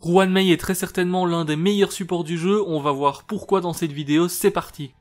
rouen May est très certainement l'un des meilleurs supports du jeu, on va voir pourquoi dans cette vidéo, c'est parti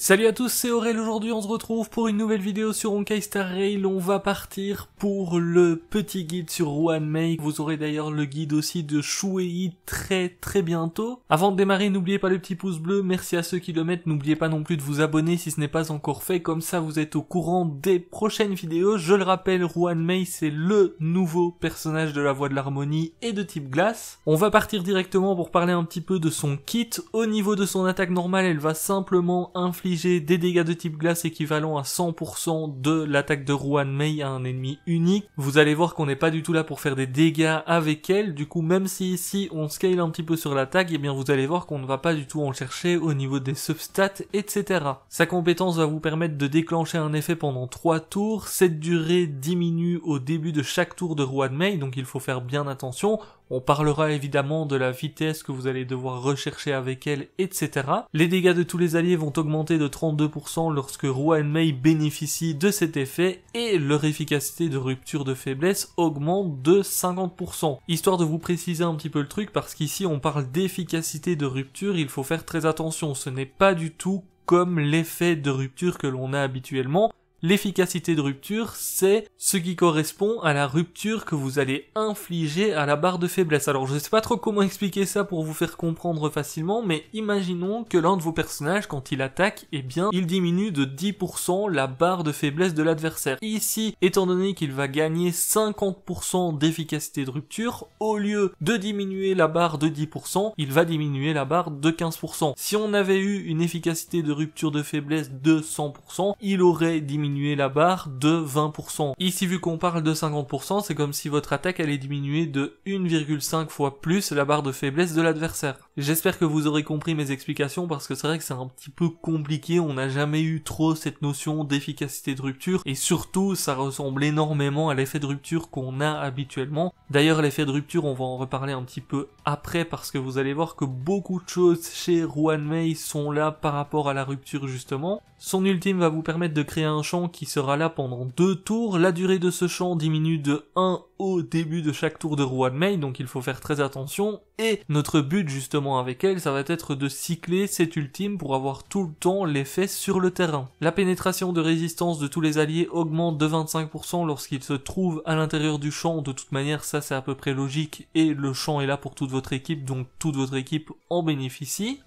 Salut à tous, c'est Aurel, aujourd'hui on se retrouve pour une nouvelle vidéo sur Honkai Star Rail, on va partir pour le petit guide sur Ruan Mei, vous aurez d'ailleurs le guide aussi de Shuei très très bientôt. Avant de démarrer, n'oubliez pas le petit pouce bleu, merci à ceux qui le mettent, n'oubliez pas non plus de vous abonner si ce n'est pas encore fait, comme ça vous êtes au courant des prochaines vidéos. Je le rappelle, Ruan Mei c'est le nouveau personnage de la Voix de l'Harmonie et de type glace. On va partir directement pour parler un petit peu de son kit, au niveau de son attaque normale elle va simplement infliger des dégâts de type glace équivalent à 100% de l'attaque de Ruan Mei à un ennemi unique, vous allez voir qu'on n'est pas du tout là pour faire des dégâts avec elle, du coup même si ici on scale un petit peu sur l'attaque, et eh bien vous allez voir qu'on ne va pas du tout en chercher au niveau des substats, etc. Sa compétence va vous permettre de déclencher un effet pendant 3 tours, cette durée diminue au début de chaque tour de Ruan Mei, donc il faut faire bien attention, on parlera évidemment de la vitesse que vous allez devoir rechercher avec elle, etc. Les dégâts de tous les alliés vont augmenter de 32% lorsque Rouen Mei bénéficie de cet effet et leur efficacité de rupture de faiblesse augmente de 50%. Histoire de vous préciser un petit peu le truc parce qu'ici on parle d'efficacité de rupture, il faut faire très attention, ce n'est pas du tout comme l'effet de rupture que l'on a habituellement, L'efficacité de rupture, c'est ce qui correspond à la rupture que vous allez infliger à la barre de faiblesse. Alors je ne sais pas trop comment expliquer ça pour vous faire comprendre facilement, mais imaginons que l'un de vos personnages, quand il attaque, eh bien, il diminue de 10% la barre de faiblesse de l'adversaire. Ici, étant donné qu'il va gagner 50% d'efficacité de rupture, au lieu de diminuer la barre de 10%, il va diminuer la barre de 15%. Si on avait eu une efficacité de rupture de faiblesse de 100%, il aurait diminué diminuer la barre de 20%. Ici, vu qu'on parle de 50%, c'est comme si votre attaque allait diminuer de 1,5 fois plus la barre de faiblesse de l'adversaire. J'espère que vous aurez compris mes explications parce que c'est vrai que c'est un petit peu compliqué, on n'a jamais eu trop cette notion d'efficacité de rupture et surtout ça ressemble énormément à l'effet de rupture qu'on a habituellement. D'ailleurs l'effet de rupture on va en reparler un petit peu après parce que vous allez voir que beaucoup de choses chez Juan May sont là par rapport à la rupture justement. Son ultime va vous permettre de créer un champ qui sera là pendant deux tours. La durée de ce champ diminue de 1 au début de chaque tour de Ruan Mei donc il faut faire très attention et notre but justement avec elle, ça va être de cycler cet ultime pour avoir tout le temps l'effet sur le terrain. La pénétration de résistance de tous les alliés augmente de 25% lorsqu'ils se trouvent à l'intérieur du champ, de toute manière ça c'est à peu près logique et le champ est là pour toute votre équipe donc toute votre équipe en bénéficie.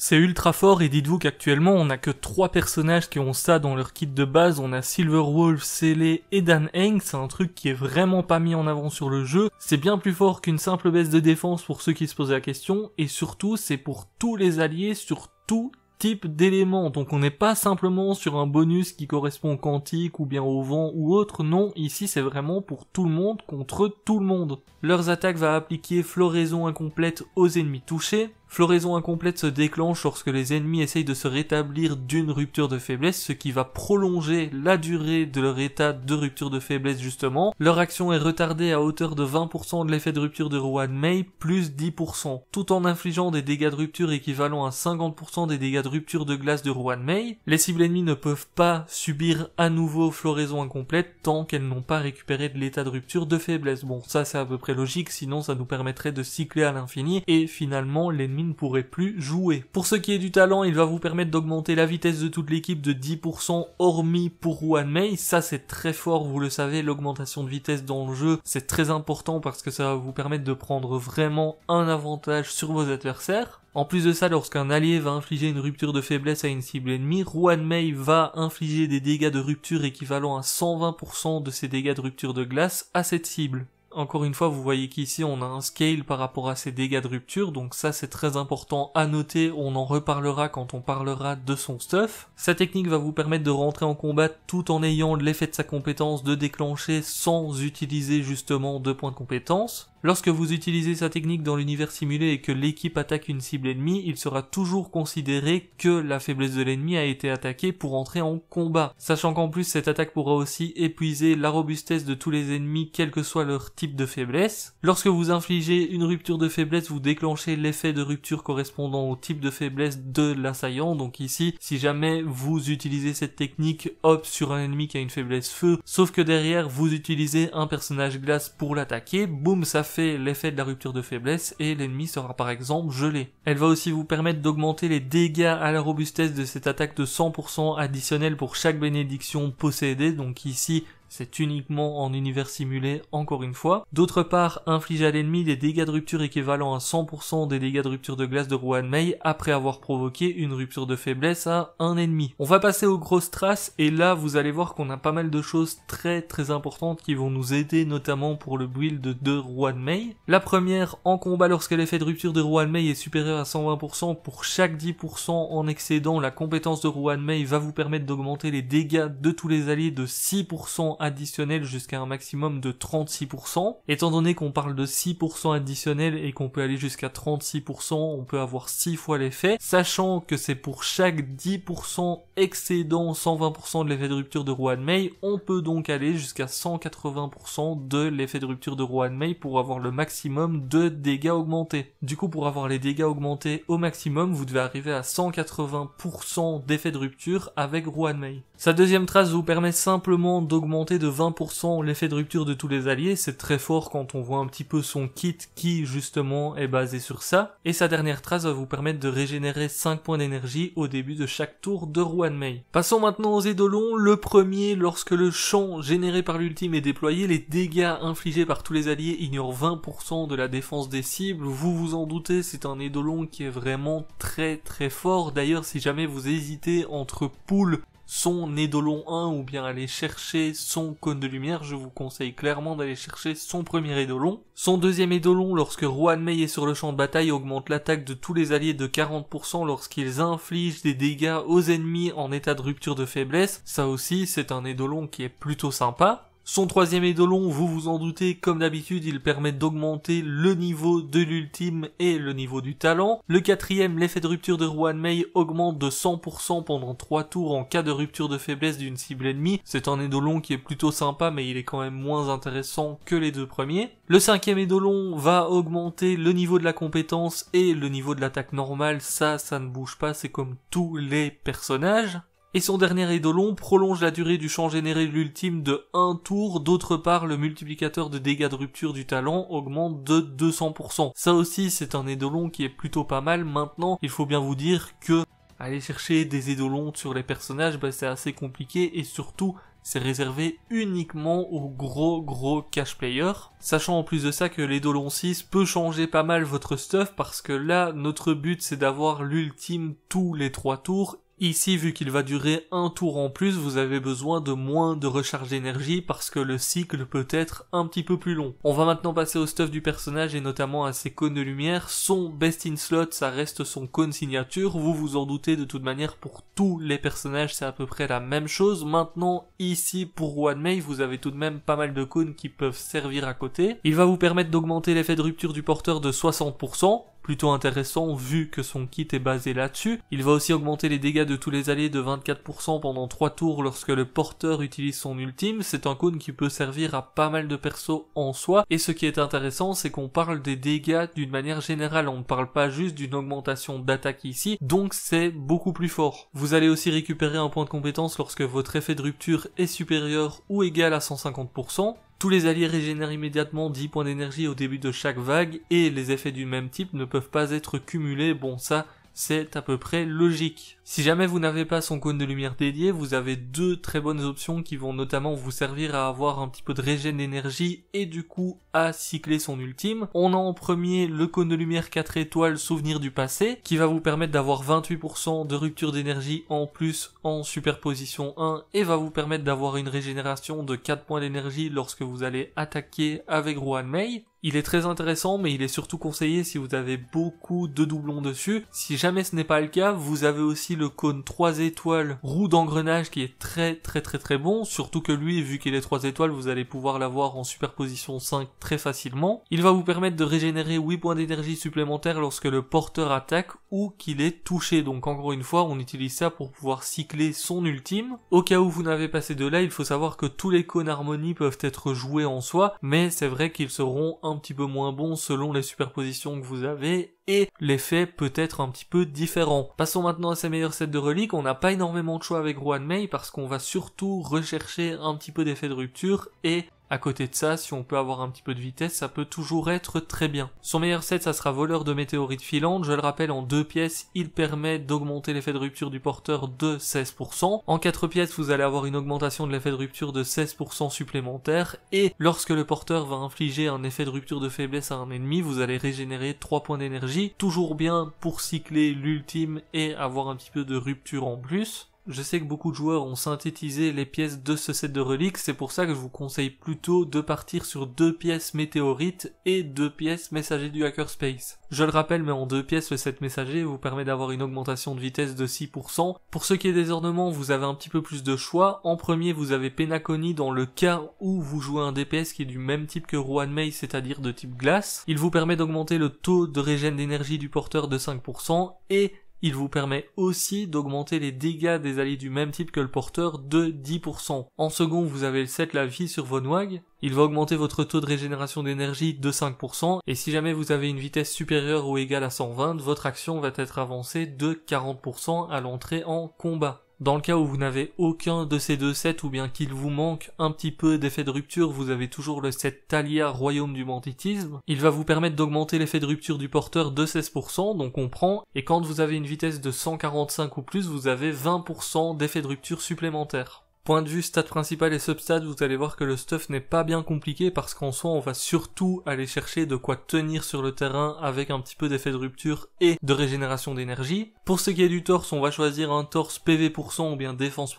C'est ultra fort et dites-vous qu'actuellement on n'a que trois personnages qui ont ça dans leur kit de base, on a Silver Wolf Sele et Dan Heng, c'est un truc qui est vraiment pas mis en avant sur le jeu, c'est bien plus fort qu'une simple baisse de défense pour ceux qui se posent la question, et surtout c'est pour tous les alliés sur tout type d'éléments, donc on n'est pas simplement sur un bonus qui correspond au quantique ou bien au vent ou autre, non, ici c'est vraiment pour tout le monde contre tout le monde. Leurs attaques va appliquer floraison incomplète aux ennemis touchés, Floraison incomplète se déclenche lorsque les ennemis essayent de se rétablir d'une rupture de faiblesse, ce qui va prolonger la durée de leur état de rupture de faiblesse justement. Leur action est retardée à hauteur de 20% de l'effet de rupture de Rouen May plus 10%, tout en infligeant des dégâts de rupture équivalents à 50% des dégâts de rupture de glace de Rouen May. Les cibles ennemies ne peuvent pas subir à nouveau floraison incomplète tant qu'elles n'ont pas récupéré de l'état de rupture de faiblesse. Bon, ça c'est à peu près logique, sinon ça nous permettrait de cycler à l'infini et finalement l'ennemi ne pourrait plus jouer. Pour ce qui est du talent, il va vous permettre d'augmenter la vitesse de toute l'équipe de 10% hormis pour rouen May. Ça c'est très fort, vous le savez, l'augmentation de vitesse dans le jeu, c'est très important parce que ça va vous permettre de prendre vraiment un avantage sur vos adversaires. En plus de ça, lorsqu'un allié va infliger une rupture de faiblesse à une cible ennemie, rouen Mei va infliger des dégâts de rupture équivalent à 120% de ses dégâts de rupture de glace à cette cible. Encore une fois, vous voyez qu'ici on a un scale par rapport à ses dégâts de rupture, donc ça c'est très important à noter, on en reparlera quand on parlera de son stuff. Sa technique va vous permettre de rentrer en combat tout en ayant l'effet de sa compétence de déclencher sans utiliser justement deux points de compétence. Lorsque vous utilisez sa technique dans l'univers simulé et que l'équipe attaque une cible ennemie, il sera toujours considéré que la faiblesse de l'ennemi a été attaquée pour entrer en combat. Sachant qu'en plus cette attaque pourra aussi épuiser la robustesse de tous les ennemis quel que soit leur type de faiblesse. Lorsque vous infligez une rupture de faiblesse, vous déclenchez l'effet de rupture correspondant au type de faiblesse de l'assaillant. Donc ici, si jamais vous utilisez cette technique, hop, sur un ennemi qui a une faiblesse feu, sauf que derrière vous utilisez un personnage glace pour l'attaquer, boum, ça fait l'effet de la rupture de faiblesse et l'ennemi sera par exemple gelé. Elle va aussi vous permettre d'augmenter les dégâts à la robustesse de cette attaque de 100% additionnel pour chaque bénédiction possédée, donc ici c'est uniquement en univers simulé encore une fois. D'autre part, inflige à l'ennemi des dégâts de rupture équivalents à 100% des dégâts de rupture de glace de Rouen Mei après avoir provoqué une rupture de faiblesse à un ennemi. On va passer aux grosses traces et là vous allez voir qu'on a pas mal de choses très très importantes qui vont nous aider notamment pour le build de Rouen Mei. La première, en combat lorsque l'effet de rupture de Rouen Mei est supérieur à 120% pour chaque 10% en excédent, la compétence de Rouen Mei va vous permettre d'augmenter les dégâts de tous les alliés de 6% additionnel jusqu'à un maximum de 36%. Étant donné qu'on parle de 6% additionnel et qu'on peut aller jusqu'à 36%, on peut avoir 6 fois l'effet, sachant que c'est pour chaque 10% excédant 120% de l'effet de rupture de Rouen May, on peut donc aller jusqu'à 180% de l'effet de rupture de Rouen May pour avoir le maximum de dégâts augmentés. Du coup, pour avoir les dégâts augmentés au maximum, vous devez arriver à 180% d'effet de rupture avec Rouen May. Sa deuxième trace vous permet simplement d'augmenter de 20% l'effet de rupture de tous les alliés, c'est très fort quand on voit un petit peu son kit qui justement est basé sur ça, et sa dernière trace va vous permettre de régénérer 5 points d'énergie au début de chaque tour de Rouen Mei. Passons maintenant aux édolons, le premier lorsque le champ généré par l'ultime est déployé, les dégâts infligés par tous les alliés ignorent 20% de la défense des cibles, vous vous en doutez, c'est un édolon qui est vraiment très très fort, d'ailleurs si jamais vous hésitez entre poule son édolon 1 ou bien aller chercher son cône de lumière, je vous conseille clairement d'aller chercher son premier édolon. Son deuxième édolon, lorsque Juan Mei est sur le champ de bataille, augmente l'attaque de tous les alliés de 40% lorsqu'ils infligent des dégâts aux ennemis en état de rupture de faiblesse. Ça aussi, c'est un édolon qui est plutôt sympa. Son troisième édolon, vous vous en doutez, comme d'habitude, il permet d'augmenter le niveau de l'ultime et le niveau du talent. Le quatrième, l'effet de rupture de Ruan Mei augmente de 100% pendant 3 tours en cas de rupture de faiblesse d'une cible ennemie. C'est un édolon qui est plutôt sympa, mais il est quand même moins intéressant que les deux premiers. Le cinquième édolon va augmenter le niveau de la compétence et le niveau de l'attaque normale. Ça, ça ne bouge pas, c'est comme tous les personnages et son dernier édolon prolonge la durée du champ généré de l'ultime de 1 tour, d'autre part le multiplicateur de dégâts de rupture du talent augmente de 200%. Ça aussi c'est un édolon qui est plutôt pas mal, maintenant il faut bien vous dire que aller chercher des édolons sur les personnages bah, c'est assez compliqué et surtout c'est réservé uniquement aux gros gros cash players. Sachant en plus de ça que l'Edolon 6 peut changer pas mal votre stuff parce que là notre but c'est d'avoir l'ultime tous les 3 tours Ici, vu qu'il va durer un tour en plus, vous avez besoin de moins de recharge d'énergie parce que le cycle peut être un petit peu plus long. On va maintenant passer au stuff du personnage et notamment à ses cônes de lumière. Son best in slot, ça reste son cône signature. Vous vous en doutez de toute manière pour tous les personnages, c'est à peu près la même chose. Maintenant, ici pour May vous avez tout de même pas mal de cônes qui peuvent servir à côté. Il va vous permettre d'augmenter l'effet de rupture du porteur de 60% plutôt intéressant vu que son kit est basé là-dessus. Il va aussi augmenter les dégâts de tous les alliés de 24% pendant 3 tours lorsque le porteur utilise son ultime. C'est un cône qui peut servir à pas mal de persos en soi. Et ce qui est intéressant, c'est qu'on parle des dégâts d'une manière générale. On ne parle pas juste d'une augmentation d'attaque ici. Donc c'est beaucoup plus fort. Vous allez aussi récupérer un point de compétence lorsque votre effet de rupture est supérieur ou égal à 150%. Tous les alliés régénèrent immédiatement 10 points d'énergie au début de chaque vague et les effets du même type ne peuvent pas être cumulés. Bon ça, c'est à peu près logique. Si jamais vous n'avez pas son cône de lumière dédié, vous avez deux très bonnes options qui vont notamment vous servir à avoir un petit peu de régène d'énergie et du coup à cycler son ultime. On a en premier le cône de lumière 4 étoiles souvenir du passé qui va vous permettre d'avoir 28% de rupture d'énergie en plus en superposition 1 et va vous permettre d'avoir une régénération de 4 points d'énergie lorsque vous allez attaquer avec Ruan May. Il est très intéressant, mais il est surtout conseillé si vous avez beaucoup de doublons dessus. Si jamais ce n'est pas le cas, vous avez aussi le cône 3 étoiles roue d'engrenage qui est très très très très bon, surtout que lui, vu qu'il est 3 étoiles, vous allez pouvoir l'avoir en superposition 5 très facilement. Il va vous permettre de régénérer 8 points d'énergie supplémentaires lorsque le porteur attaque ou qu'il est touché. Donc encore une fois, on utilise ça pour pouvoir cycler son ultime. Au cas où vous n'avez pas ces deux là, il faut savoir que tous les cônes harmonie peuvent être joués en soi, mais c'est vrai qu'ils seront un petit peu moins bon selon les superpositions que vous avez et l'effet peut être un petit peu différent. Passons maintenant à ces meilleurs sets de reliques. On n'a pas énormément de choix avec Rouen May parce qu'on va surtout rechercher un petit peu d'effet de rupture et à côté de ça, si on peut avoir un petit peu de vitesse, ça peut toujours être très bien. Son meilleur set, ça sera voleur de météorites filantes. Je le rappelle, en deux pièces, il permet d'augmenter l'effet de rupture du porteur de 16%. En quatre pièces, vous allez avoir une augmentation de l'effet de rupture de 16% supplémentaire. Et lorsque le porteur va infliger un effet de rupture de faiblesse à un ennemi, vous allez régénérer 3 points d'énergie. Toujours bien pour cycler l'ultime et avoir un petit peu de rupture en plus je sais que beaucoup de joueurs ont synthétisé les pièces de ce set de reliques, c'est pour ça que je vous conseille plutôt de partir sur deux pièces météorites et deux pièces messagers du hackerspace. Je le rappelle, mais en deux pièces, le set messager vous permet d'avoir une augmentation de vitesse de 6%. Pour ce qui est des ornements, vous avez un petit peu plus de choix. En premier, vous avez Penaconi dans le cas où vous jouez un DPS qui est du même type que Ruan May, c'est-à-dire de type glace. Il vous permet d'augmenter le taux de régène d'énergie du porteur de 5% et il vous permet aussi d'augmenter les dégâts des alliés du même type que le porteur de 10%. En second, vous avez le 7 la vie sur vos noix, Il va augmenter votre taux de régénération d'énergie de 5%, et si jamais vous avez une vitesse supérieure ou égale à 120, votre action va être avancée de 40% à l'entrée en combat. Dans le cas où vous n'avez aucun de ces deux sets ou bien qu'il vous manque un petit peu d'effet de rupture, vous avez toujours le set Talia Royaume du Mantitisme. Il va vous permettre d'augmenter l'effet de rupture du porteur de 16%, donc on prend, et quand vous avez une vitesse de 145 ou plus, vous avez 20% d'effet de rupture supplémentaire. Point de vue stade principal et substats, vous allez voir que le stuff n'est pas bien compliqué parce qu'en soi on va surtout aller chercher de quoi tenir sur le terrain avec un petit peu d'effet de rupture et de régénération d'énergie. Pour ce qui est du torse, on va choisir un torse PV% ou bien défense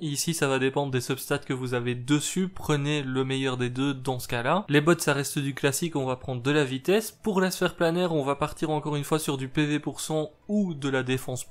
Ici ça va dépendre des substats que vous avez dessus, prenez le meilleur des deux dans ce cas-là. Les bottes ça reste du classique, on va prendre de la vitesse. Pour la sphère planaire, on va partir encore une fois sur du PV% ou de la défense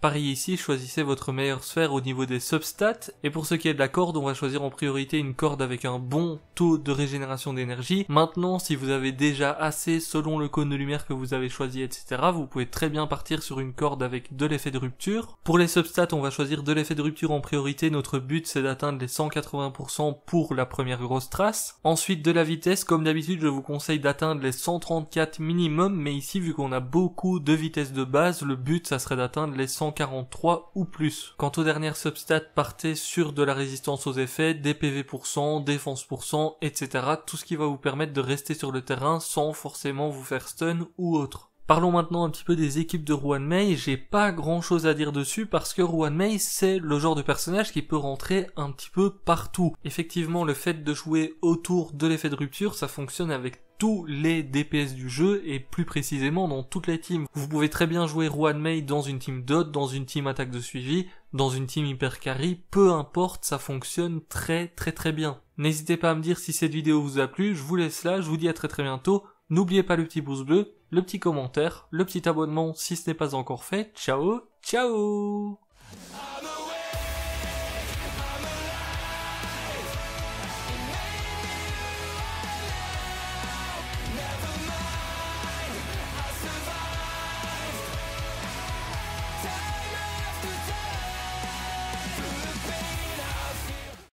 Pareil ici, choisissez votre meilleure sphère au niveau des substats. Et pour pour ce qui est de la corde, on va choisir en priorité une corde avec un bon taux de régénération d'énergie. Maintenant, si vous avez déjà assez selon le cône de lumière que vous avez choisi, etc., vous pouvez très bien partir sur une corde avec de l'effet de rupture. Pour les substats, on va choisir de l'effet de rupture en priorité. Notre but, c'est d'atteindre les 180% pour la première grosse trace. Ensuite, de la vitesse, comme d'habitude, je vous conseille d'atteindre les 134 minimum, mais ici, vu qu'on a beaucoup de vitesse de base, le but, ça serait d'atteindre les 143 ou plus. Quant aux dernières substats, partez sur de la résistance aux effets, des PV pour cent, défense pour cent, etc. Tout ce qui va vous permettre de rester sur le terrain sans forcément vous faire stun ou autre. Parlons maintenant un petit peu des équipes de Ruan May. j'ai pas grand chose à dire dessus parce que rouen May c'est le genre de personnage qui peut rentrer un petit peu partout. Effectivement le fait de jouer autour de l'effet de rupture ça fonctionne avec tous les DPS du jeu et plus précisément dans toutes les teams. Vous pouvez très bien jouer Rouen May dans une team dot, dans une team attaque de suivi, dans une team hyper carry, peu importe, ça fonctionne très très très bien. N'hésitez pas à me dire si cette vidéo vous a plu, je vous laisse là, je vous dis à très très bientôt. N'oubliez pas le petit pouce bleu, le petit commentaire, le petit abonnement si ce n'est pas encore fait. Ciao, ciao